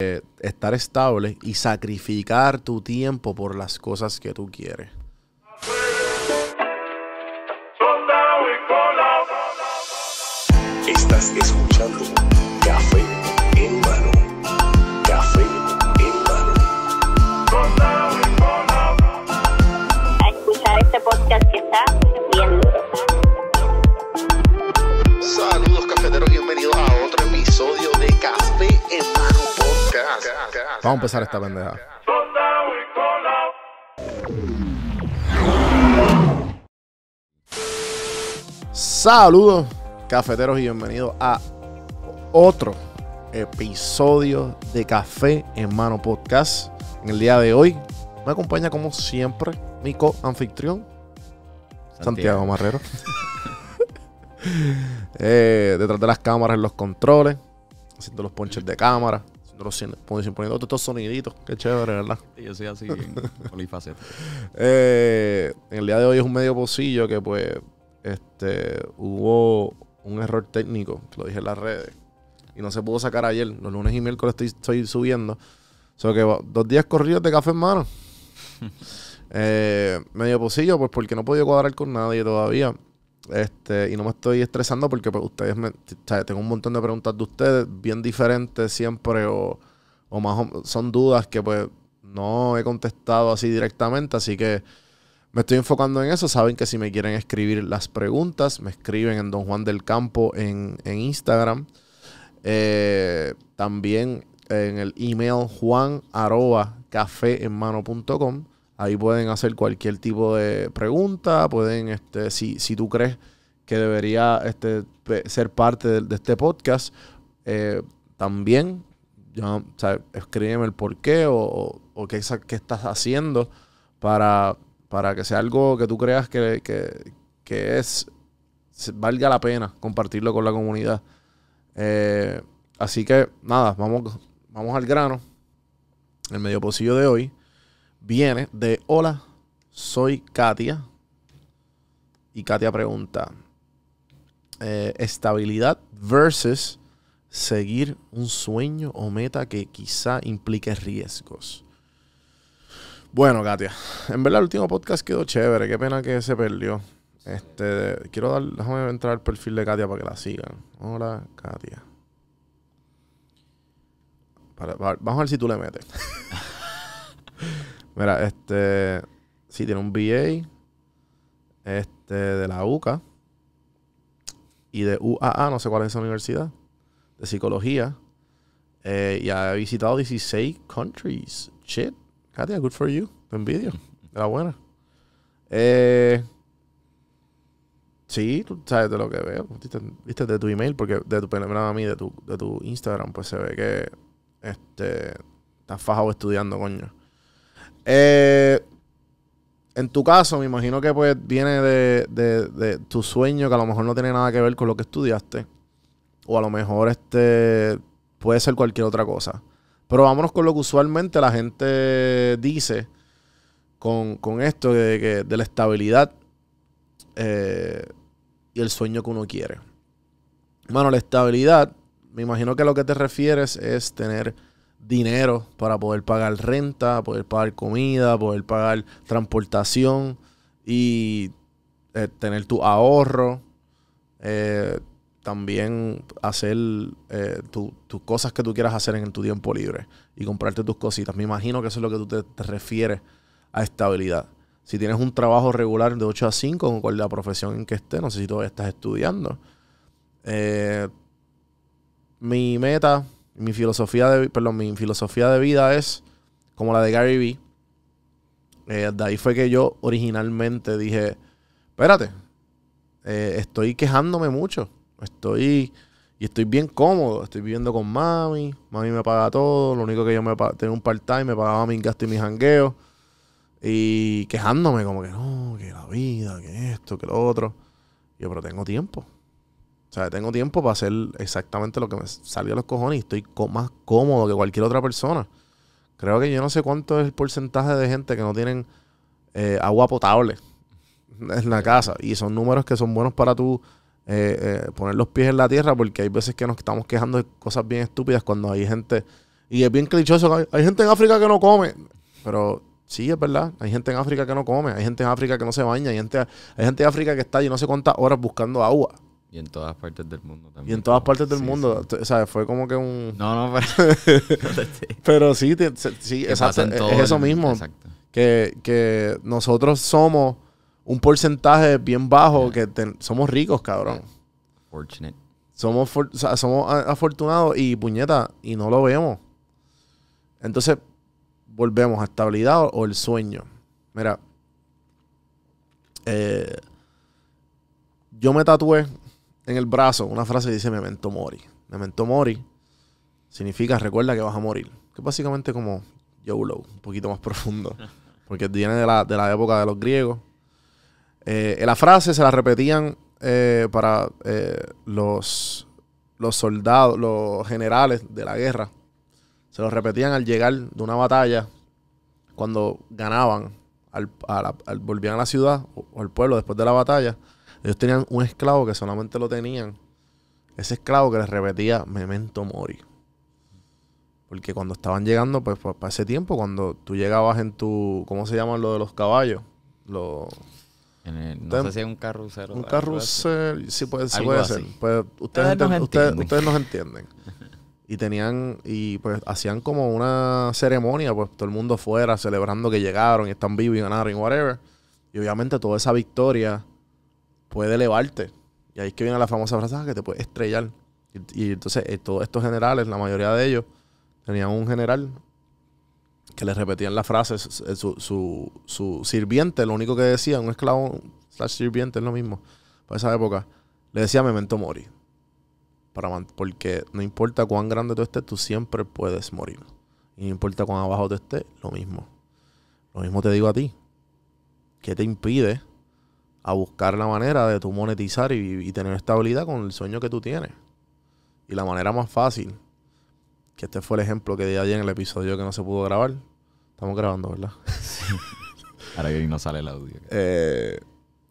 Eh, estar estable y sacrificar tu tiempo por las cosas que tú quieres. Estás escuchando Café en mano. Café en mano. A escuchar este podcast que está bien Saludos cafeteros, bienvenidos a otro episodio de Café en Vamos a empezar esta pendeja. Saludos, cafeteros, y bienvenidos a otro episodio de Café en Mano Podcast. En el día de hoy me acompaña, como siempre, mi co-anfitrión, Santiago. Marrero. Eh, detrás de las cámaras, en los controles, haciendo los ponches de cámara no poniendo todos estos soniditos. Qué chévere, ¿verdad? yo soy así, fácil eh, el día de hoy es un medio pocillo que, pues, este, hubo un error técnico, lo dije en las redes, y no se pudo sacar ayer. Los lunes y miércoles estoy, estoy subiendo. Solo que dos días corridos de café en mano. Eh, medio pocillo, pues porque no he cuadrar con nadie todavía. Este, y no me estoy estresando porque pues, ustedes tengo un montón de preguntas de ustedes, bien diferentes siempre, o, más son dudas que pues no he contestado así directamente, así que me estoy enfocando en eso. Saben que si me quieren escribir las preguntas, me escriben en Don Juan del Campo en, Instagram. Eh, también en el email juan Ahí pueden hacer cualquier tipo de pregunta, pueden, este, si, tú crees que debería este, ser parte de, este podcast, eh, también ya, o sea, escríbeme el por qué o, o, qué, qué, estás haciendo para, para que sea algo que tú creas que, que, que es valga la pena compartirlo con la comunidad. Eh, así que nada, vamos, vamos al grano. El medio pocillo de hoy viene de Hola, soy Katia. Y Katia pregunta, eh, estabilidad versus seguir un sueño o meta que quizá implique riesgos. Bueno, Katia, en verdad el último podcast quedó chévere, qué pena que se perdió. Este, quiero dar, déjame entrar al perfil de Katia para que la sigan. Hola, Katia. vamos a ver si tú le metes. Mira, este. Sí, tiene un BA. Este, de la UCA. Y de UAA, no sé cuál es esa universidad. De psicología. Eh, y ha visitado 16 countries. Shit. Katia, good for you. Te envidio. la buena. Eh, sí, tú sabes de lo que veo. Viste, de tu email, porque de tu, a mí, de tu, de tu Instagram, pues se ve que este, estás fajado estudiando, coño. Eh, en tu caso, me imagino que pues viene de, tu sueño, que a lo mejor no tiene nada que ver con lo que estudiaste. O a lo mejor este puede ser cualquier otra cosa. Pero vámonos con lo que usualmente la gente dice con, esto de, la estabilidad eh, y el sueño que uno quiere. Bueno, la estabilidad, me imagino que a lo que te refieres es tener dinero para poder pagar renta, poder pagar comida, poder pagar transportación y eh, tener tu ahorro. Eh, también hacer eh, tus cosas que tú quieras hacer en tu tiempo libre y comprarte tus cositas. Me imagino que eso es lo que tú te, refieres a estabilidad. Si tienes un trabajo regular de 8 a 5, con la profesión en que estés, no sé si todavía estás estudiando. mi meta mi filosofía de, perdón, mi filosofía de vida es como la de Gary Vee. Eh, de ahí fue que yo originalmente dije, espérate, eh, estoy quejándome mucho. Estoy y estoy bien cómodo. Estoy viviendo con mami. Mami me paga todo. Lo único que yo me tenía un part-time, me pagaba mis gastos y mis jangueos. Y quejándome como que no, que la vida, que esto, que lo otro. Yo, pero tengo tiempo. O sea, tengo tiempo para hacer exactamente lo que me salió a los cojones y estoy más cómodo que cualquier otra persona. Creo que yo no sé cuánto es el porcentaje de gente que no tienen eh, agua potable en la casa. Y son números que son buenos para tú eh, eh, poner los pies en la tierra porque hay veces que nos estamos quejando de cosas bien estúpidas cuando hay gente... Y es bien clichoso, hay, hay gente en África que no come. Pero Sí, es verdad. Hay gente en África que no come, hay gente en África que no se baña, hay gente, hay gente en África que está yo no sé cuántas horas buscando agua. Y en todas partes del mundo también. Y en todas partes del mundo. O sea, fue como que un. No, no, pero. pero sí, sí, exacto. Es, eso mismo. Que, nosotros somos un porcentaje bien bajo que somos ricos, cabrón. Fortunate. Somos, somos afortunados y puñeta, y no lo vemos. Entonces, volvemos a estabilidad o, el sueño. Mira, eh, yo me tatué en el brazo una frase que dice Memento Mori. Memento Mori significa recuerda que vas a morir. Que es básicamente como YOLO, un poquito más profundo. Porque viene de la, época de los griegos. Eh, eh, la frase se la repetían eh, para los, los soldados, los generales de la guerra. Se lo repetían al llegar de una batalla, cuando ganaban, volvían a la ciudad o al pueblo después de la batalla ellos tenían un esclavo que solamente lo tenían. Ese esclavo que les repetía Memento Mori. Porque cuando estaban llegando, pues, para ese tiempo, cuando tú llegabas en tu. ¿Cómo se llama lo de los caballos? lo no sé si es un carrusel. Un carrusel, sí puede, sí puede ser. Pues, ustedes, ustedes, ah, nos ustedes, entienden. y tenían, y pues hacían como una ceremonia, pues todo el mundo fuera celebrando que llegaron y están vivos y ganaron y whatever. Y obviamente toda esa victoria puede elevarte. Y ahí es que viene la famosa frase ah, que te puede estrellar. Y, entonces eh, todos estos generales, la mayoría de ellos, tenían un general que les repetían las frases... Eh, su, su, su, sirviente, lo único que decía, un esclavo slash sirviente es lo mismo, para esa época, le decía memento mori. Para, porque no importa cuán grande tú estés, tú siempre puedes morir. Y no importa cuán abajo tú estés, lo mismo. Lo mismo te digo a ti. ¿Qué te impide a buscar la manera de tú monetizar y, tener estabilidad con el sueño que tú tienes. Y la manera más fácil, que este fue el ejemplo que di ayer en el episodio que no se pudo grabar. Estamos grabando, ¿verdad? para que no sale el audio. Eh,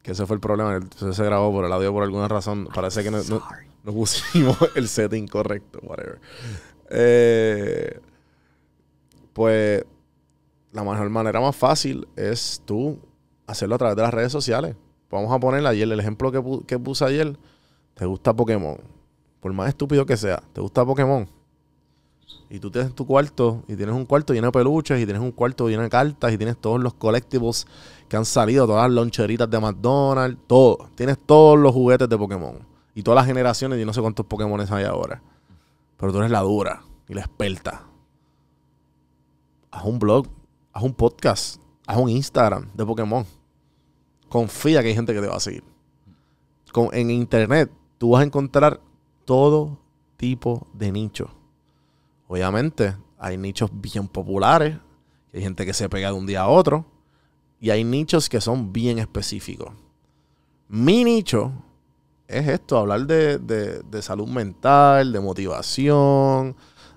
que ese fue el problema. entonces se grabó por el audio por alguna razón. Parece que no, pusimos el setting correcto, eh, pues la mejor manera más fácil es tú hacerlo a través de las redes sociales. Vamos a poner ayer el ejemplo que, puse ayer. Te gusta Pokémon. Por más estúpido que sea, te gusta Pokémon. Y tú tienes tu cuarto, y tienes un cuarto lleno de peluches, y tienes un cuarto lleno de cartas, y tienes todos los colectivos que han salido, todas las loncheritas de McDonald's, todo. Tienes todos los juguetes de Pokémon. Y todas las generaciones, y no sé cuántos Pokémon hay ahora. Pero tú eres la dura y la experta. Haz un blog, haz un podcast, haz un Instagram de Pokémon confía que hay gente que te va a seguir. en internet tú vas a encontrar todo tipo de nichos. Obviamente, hay nichos bien populares, hay gente que se pega de un día a otro, y hay nichos que son bien específicos. Mi nicho es esto, hablar de, salud mental, de motivación,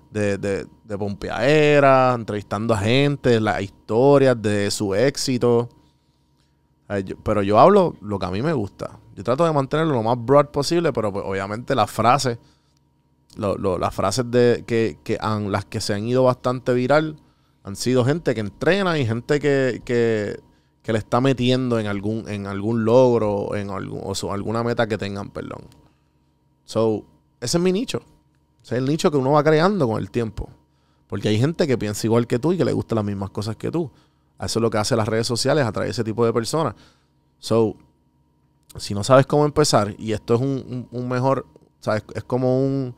de, de, de entrevistando a gente, las historias de su éxito. Eh, pero yo hablo lo que a mí me gusta. Yo trato de mantenerlo lo más broad posible, pero pues, obviamente las frases, las frases de que, las que se han ido bastante viral, han sido gente que entrena y gente que, le está metiendo en algún, en algún logro en o alguna meta que tengan, perdón. So, ese es mi nicho. Ese es el nicho que uno va creando con el tiempo. Porque hay gente que piensa igual que tú y que le gustan las mismas cosas que tú. Eso es lo que hacen las redes sociales, atrae ese tipo de personas. So, si no sabes cómo empezar, y esto es un, un, mejor, ¿sabes? es como un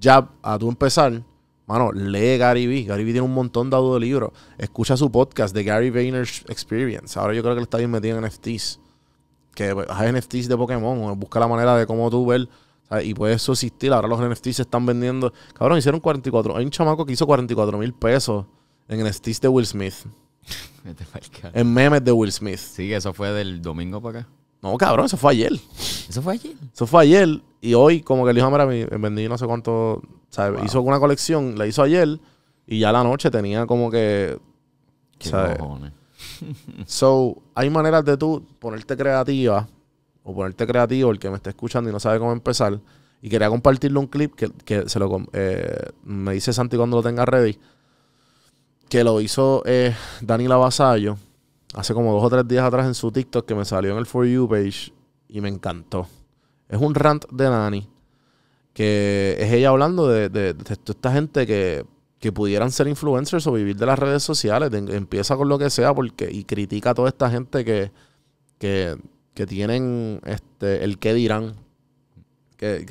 jab a tú empezar, mano, lee Gary Vee. Gary Vee tiene un montón de audiolibros. Escucha su podcast de Gary Vayner Experience. Ahora yo creo que él está bien metido en NFTs. Que pues, hay NFTs de Pokémon, busca la manera de cómo tú ver y puedes subsistir. Ahora los NFTs se están vendiendo. Cabrón, hicieron 44. Hay un chamaco que hizo 44 mil pesos en NFTs de Will Smith. en memes de Will Smith. Sí, eso fue del domingo para acá. No, cabrón, eso fue ayer. Eso fue ayer. Eso fue ayer. Y hoy, como que el hijo me vendí no sé cuánto. ¿sabes? Hizo una colección, la hizo ayer. Y ya la noche tenía como que. Qué so, hay maneras de tú ponerte creativa. O ponerte creativo, el que me esté escuchando y no sabe cómo empezar. Y quería compartirle un clip que, que se lo, eh, me dice Santi cuando lo tenga ready que lo hizo eh, Dani Lavasallo hace como dos o tres días atrás en su TikTok que me salió en el For You page y me encantó. Es un rant de Dani que es ella hablando de, toda esta gente que, pudieran ser influencers o vivir de las redes sociales. empieza con lo que sea porque y critica a toda esta gente que, que, tienen este, el que dirán. Que,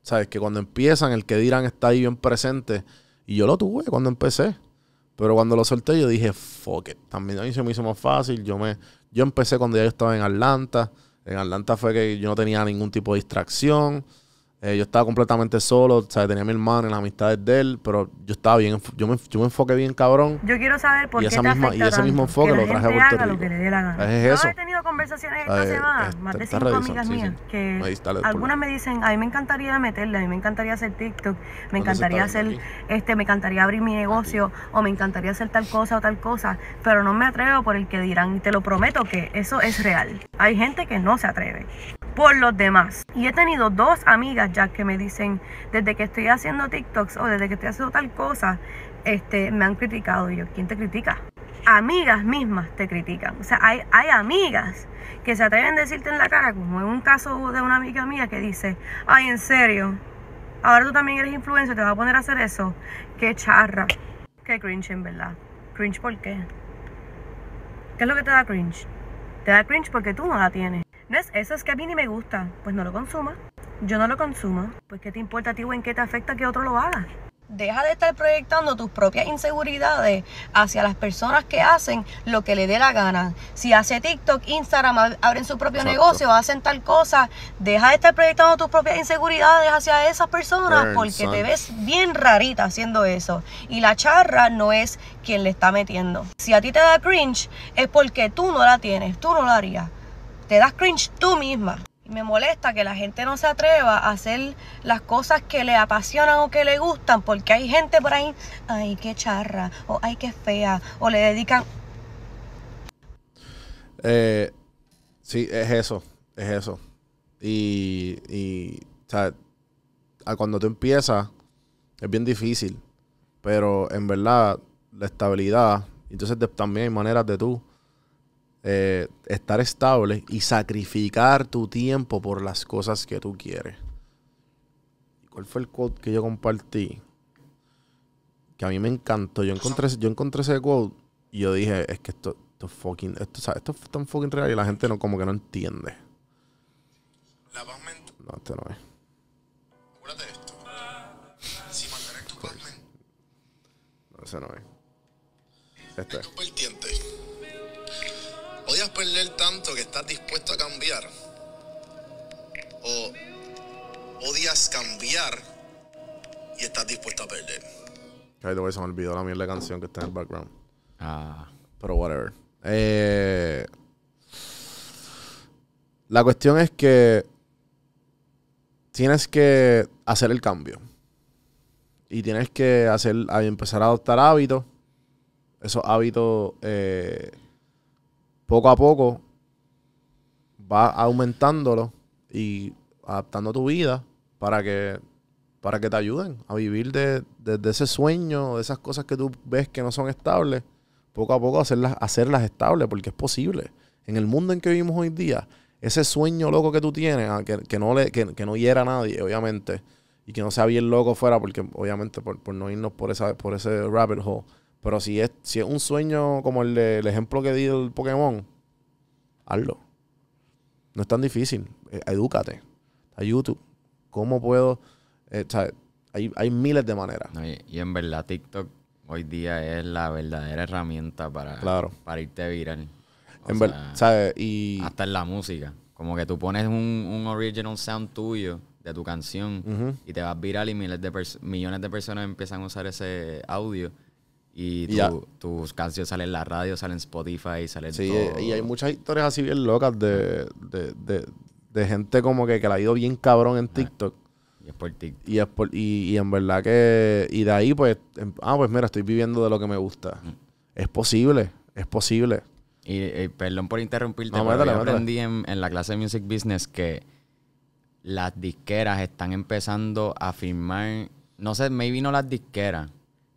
¿Sabes? Que cuando empiezan, el que dirán está ahí bien presente. Y yo lo tuve cuando empecé. Pero cuando lo solté, yo dije, fuck it. También a mí se me hizo más fácil. Yo, me, yo empecé cuando ya yo estaba en Atlanta. En Atlanta fue que yo no tenía ningún tipo de distracción. Eh, yo estaba completamente solo, tenía a mi hermano en las amistades de él, pero yo estaba bien, yo me, yo me enfoqué bien cabrón. Yo quiero saber por qué Y ese mismo enfoque lo traje a Puerto Rico. eso. Yo he tenido conversaciones esta semana, más de cinco amigas mías, que algunas me dicen, a mí me encantaría meterle, a mí me encantaría hacer TikTok, me encantaría hacer, este, me encantaría abrir mi negocio, o me encantaría hacer tal cosa o tal cosa, pero no me atrevo por el que dirán, y te lo prometo que eso es real. Hay gente que no se atreve por los demás. Y he tenido dos amigas ya que me dicen, desde que estoy haciendo TikToks o desde que estoy haciendo tal cosa, este, me han criticado. yo, ¿quién te critica? Amigas mismas te critican. O sea, hay, hay amigas que se atreven a decirte en la cara, como en un caso de una amiga mía que dice, ay, en serio, ahora tú también eres influencer, te vas a poner a hacer eso. Qué charra. Qué cringe, en verdad. Cringe, ¿por qué? ¿Qué es lo que te da cringe? Te da cringe porque tú no la tienes eso, es que a mí ni me gusta. Pues no lo consuma. Yo no lo consumo. Pues qué te importa a ti o en qué te afecta que otro lo haga. Deja de estar proyectando tus propias inseguridades hacia las personas que hacen lo que le dé la gana. Si hace TikTok, Instagram, abren su propio negocio, hacen tal cosa, deja de estar proyectando tus propias inseguridades hacia esas personas porque te ves bien rarita haciendo eso. Y la charra no es quien le está metiendo. Si a ti te da cringe, es porque tú no la tienes, tú no la harías te das cringe tú misma. Me molesta que la gente no se atreva a hacer las cosas que le apasionan o que le gustan, porque hay gente por ahí, ay, qué charra, o ay, qué fea, o le dedican... Eh, sí, es eso, es eso. Y, o sea, cuando tú empiezas, es bien difícil, pero en verdad, la estabilidad, entonces también hay maneras de tú eh, estar estable y sacrificar tu tiempo por las cosas que tú quieres. ¿Cuál fue el quote que yo compartí? Que a mí me encantó. Yo encontré, yo encontré ese quote y yo dije, es que esto, esto, fucking, esto, o sea, esto es tan fucking real y la gente no, como que no entiende. La No, este no es. esto. Si mantener tu No, ese no es. Este. Es. Odias perder tanto que estás dispuesto a cambiar. O odias cambiar y estás dispuesto a perder. Ay, a me olvidó la mierda canción que está en el background. Ah. Pero whatever. Eh, la cuestión es que tienes que hacer el cambio. Y tienes que hacer, empezar a adoptar hábitos. Esos hábitos eh, poco a poco va aumentándolo y adaptando tu vida para que, para que te ayuden a vivir de, ese sueño, de esas cosas que tú ves que no son estables, poco a poco hacerlas, hacerlas estables, porque es posible. En el mundo en que vivimos hoy día, ese sueño loco que tú tienes, ah, que, no, le, que, no hiera a nadie, obviamente, y que no sea bien loco fuera, porque obviamente por, por no irnos por, esa, por ese rabbit hole, pero si es, si es un sueño como el, de, ejemplo que di el Pokémon, hazlo. No es tan difícil. Eh, edúcate. A YouTube. ¿Cómo puedo...? Eh, hay, hay, miles de maneras. y, en verdad TikTok hoy día es la verdadera herramienta para, claro. para irte viral. en sea, Y... Hasta en la música. Como que tú pones un, un original sound tuyo de tu canción y te vas viral y miles de millones de personas empiezan a usar ese audio y, tus canciones salen en la radio, salen en Spotify, salen Sí, y hay muchas historias así bien locas de, gente como que, que la ha ido bien cabrón en ah, TikTok. Y es por TikTok. Y, en verdad que... Y de ahí pues... Em, ah, pues mira, estoy viviendo de lo que me gusta. Mm. Es posible, es posible. Y, eh, perdón por interrumpirte, pero yo aprendí en, en la clase de Music Business que las disqueras están empezando a firmar... No sé, maybe vino las disqueras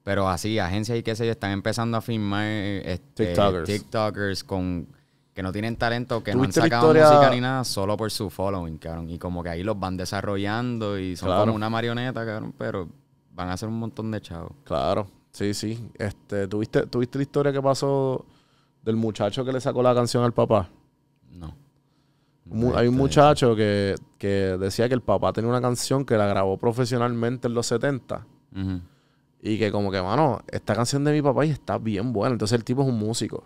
pero así, agencias y qué sé yo, están empezando a firmar eh, este, TikTokers. con que no tienen talento, que no han sacado música ni nada, solo por su following, cabrón. Y como que ahí los van desarrollando y son como una marioneta, cabrón, pero van a hacer un montón de chavos. Claro, sí, sí. Este, ¿tuviste, ¿Tuviste la historia que pasó del muchacho que le sacó la canción al papá? No. hay un muchacho que, decía que el papá tenía una canción que la grabó profesionalmente en los 70. Y que como que, mano, esta canción de mi papá y está bien buena. Entonces el tipo es un músico.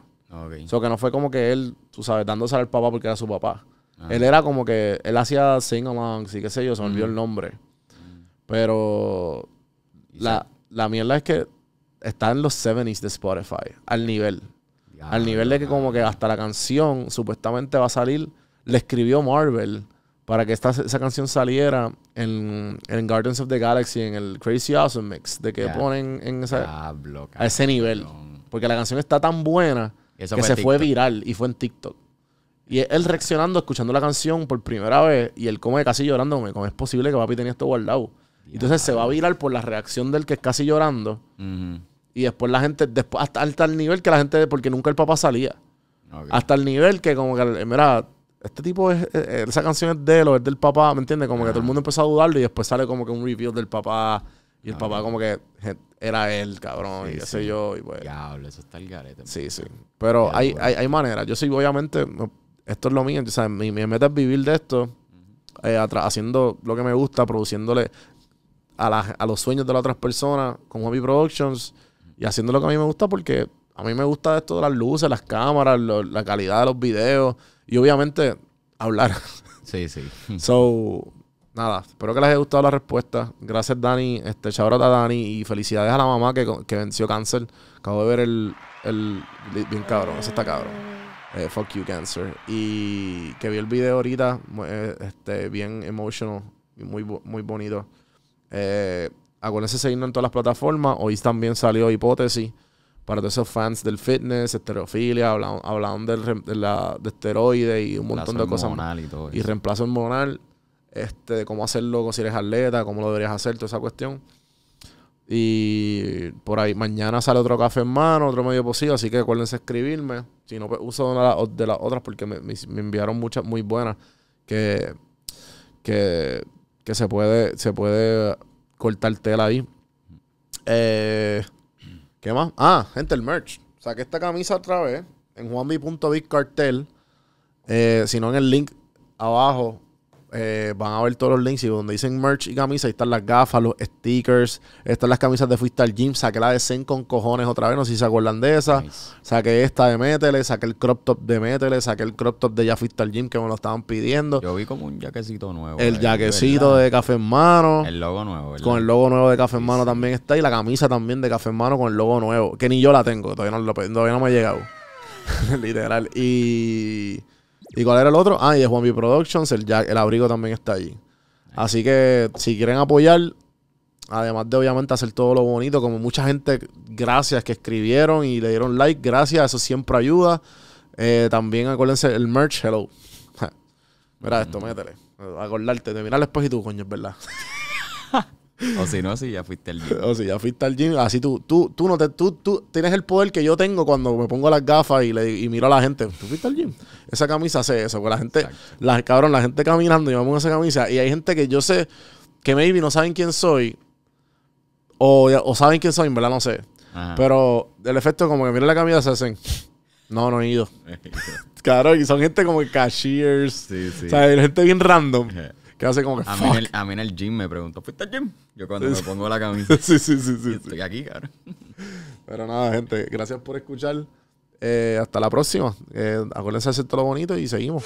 Okay. que no fue como que él, tú sabes, dándose al papá porque era su papá. Ah. Él era como que, él hacía sing-alongs y qué sé yo, se me olvidó el nombre. Mm. Pero la, mierda es que está en los 70s de Spotify, al nivel. al nivel de que como que hasta la canción supuestamente va a salir, le escribió Marvel para que esta, esa canción saliera en, en, Gardens of the Galaxy, en el Crazy Awesome Mix, de que ponen en esa, a ese nivel. Porque la canción está tan buena que se fue viral y fue en TikTok. Y él reaccionando, escuchando la canción por primera vez, y él como de casi llorándome, como es posible que papi tenía esto guardado. Entonces se va a viral por la reacción del que es casi llorando. Y después la gente, después, hasta, el nivel que la gente, porque nunca el papá salía. Hasta el nivel que como que, mira, este tipo es, eh, eh, esa canción es de lo es del papá, ¿me entiendes? Como que todo el mundo empezó a dudarlo y después sale como que un review del papá y el papá como que era él, cabrón, y qué sé yo. Y pues, Diablo, eso está el garete. Sí, sí. Pero hay, hay, hay, maneras. Yo sí, obviamente, esto es lo mío. O sea, mi, mi, meta es vivir de esto, eh, haciendo lo que me gusta, produciéndole a, los sueños de las otras personas con Hobby Productions y haciendo lo que a mí me gusta porque a mí me gusta esto de las luces, las cámaras, la calidad de los videos y obviamente hablar. Sí, sí. so, nada, espero que les haya gustado la respuesta. Gracias, Dani. Este, chao, a Dani y felicidades a la mamá que, venció cáncer. Acabo de ver el, bien cabrón, ese está cabrón. Eh, fuck you, cancer. Y que vi el video ahorita, eh, este, bien emotional muy, muy bonito. Eh, acuérdense seguirnos en todas las plataformas. Hoy también salió Hipótesis para todos esos fans del fitness, esterofilia, hablaban, hablaban del, de, la, esteroides y un montón de cosas. Y, todo y reemplazo hormonal, este, de cómo hacerlo si eres atleta, cómo lo deberías hacer, toda esa cuestión. Y por ahí, mañana sale otro café en mano, otro medio posible, así que acuérdense escribirme. Si no, pues, uso de las otras porque me, me, enviaron muchas muy buenas que, que, que se, puede, se puede cortar tela ahí. Eh, ¿Qué más? Ah, gente, el merch. Saqué esta camisa otra vez en juanmi.bigcartel. Eh, si no, en el link abajo eh, van a ver todos los links y donde dicen merch y camisa, ahí están las gafas, los stickers, están las camisas de Fuiste Gym, saqué la de Zen con cojones otra vez, no sé si se acuerdan saqué esta de Métele, saqué el crop top de Métele, saqué el crop top de Ya Fuiste Gym que me lo estaban pidiendo. Yo vi como un jaquecito nuevo. El jaquecito eh, de Café en Mano. El logo nuevo. Con el logo nuevo de Café en Mano también está y la camisa también de Café en Mano con el logo nuevo, que ni yo la tengo, todavía no, todavía no me ha llegado. Literal. Y... ¿Y cuál era el otro? Ah, y es Juan Productions, el, el abrigo también está allí. Así que si quieren apoyar, además de obviamente hacer todo lo bonito, como mucha gente, gracias que escribieron y le dieron like, gracias, eso siempre ayuda. Eh, también acuérdense el merch, hello. Mira esto, mm. métele. Acordarte, De mirar el y tú, coño, es verdad. O si no, si ya fuiste al gym. O si ya fuiste al gym. Así tú, tú, tú no te, tú, tú tienes el poder que yo tengo cuando me pongo las gafas y, le, miro a la gente. Tú fuiste al gym. Esa camisa hace eso. con la gente, Las cabrón, la gente caminando, yo me pongo esa camisa. Y hay gente que yo sé que maybe no saben quién soy. O, saben quién soy, en verdad no sé. Pero el efecto como que miren la camisa se hacen. No, no he ido. claro, y son gente como cashiers. Sí, sí. O sea, gente bien random. A mí, en el, a gym me preguntó, ¿fuiste al gym? Yo cuando me pongo la camisa. sí, sí, sí. sí estoy aquí, cabrón. Pero nada, gente, gracias por escuchar. Eh, hasta la próxima. Eh, acuérdense de hacer todo lo bonito y seguimos.